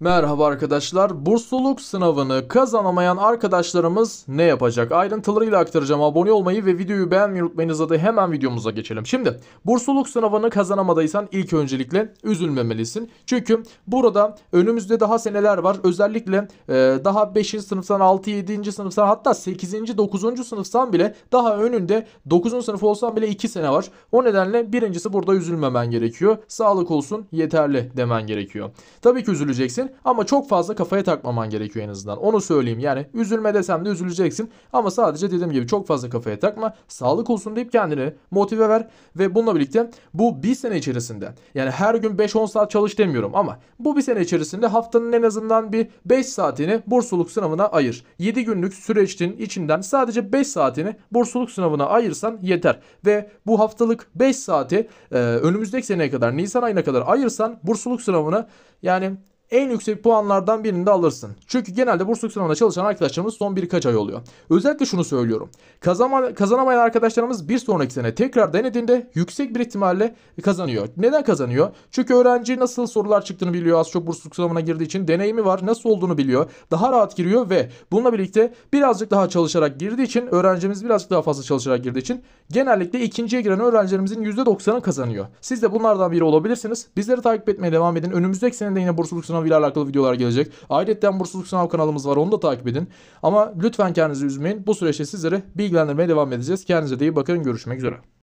Merhaba arkadaşlar. Bursluluk sınavını kazanamayan arkadaşlarımız ne yapacak? Ayrıntılarıyla aktaracağım. Abone olmayı ve videoyu beğenmeyi unutmayınız adı hemen videomuza geçelim. Şimdi bursluluk sınavını kazanamadıysan ilk öncelikle üzülmemelisin. Çünkü burada önümüzde daha seneler var. Özellikle e, daha 5. sınıftan 6. 7. sınıftan hatta 8. 9. sınıftan bile daha önünde 9. sınıf olsan bile 2 sene var. O nedenle birincisi burada üzülmemen gerekiyor. Sağlık olsun yeterli demen gerekiyor. Tabii ki üzüleceksin üzüleceksin ama çok fazla kafaya takmaman gerekiyor en azından. Onu söyleyeyim yani üzülme desem de üzüleceksin ama sadece dediğim gibi çok fazla kafaya takma. Sağlık olsun deyip kendini motive ver ve bununla birlikte bu bir sene içerisinde yani her gün 5-10 saat çalış demiyorum ama bu bir sene içerisinde haftanın en azından bir 5 saatini bursluluk sınavına ayır. 7 günlük süreçtin içinden sadece 5 saatini bursluluk sınavına ayırsan yeter. Ve bu haftalık 5 saati e, önümüzdeki seneye kadar Nisan ayına kadar ayırsan bursluluk sınavına yani en yüksek puanlardan birini de alırsın. Çünkü genelde bursluk sınavında çalışan arkadaşlarımız son birkaç ay oluyor. Özellikle şunu söylüyorum. Kazanma, kazanamayan arkadaşlarımız bir sonraki sene tekrar denediğinde yüksek bir ihtimalle kazanıyor. Neden kazanıyor? Çünkü öğrenci nasıl sorular çıktığını biliyor. Az çok bursluk sınavına girdiği için deneyimi var. Nasıl olduğunu biliyor. Daha rahat giriyor ve bununla birlikte birazcık daha çalışarak girdiği için öğrencimiz birazcık daha fazla çalışarak girdiği için genellikle ikinciye giren öğrencilerimizin %90'ı kazanıyor. Siz de bunlardan biri olabilirsiniz. Bizleri takip etmeye devam edin. Önümüzdeki sene de yine bursluk sınavı sınavıyla alakalı videolar gelecek. Ayrıca bursluluk sınav kanalımız var onu da takip edin. Ama lütfen kendinizi üzmeyin. Bu süreçte sizlere bilgilendirmeye devam edeceğiz. Kendinize de iyi bakın. Görüşmek üzere.